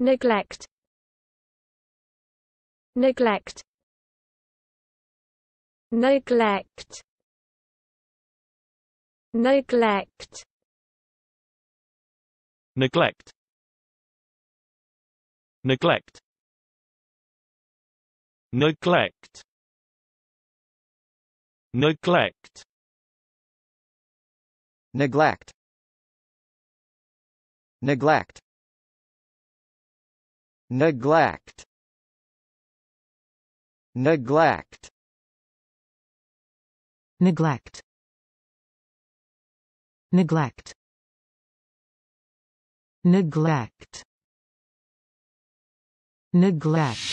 neglect neglect neglect neglect neglect neglect neglect neglect neglect neglect Neglect Neglect Neglect Neglect Neglect Neglect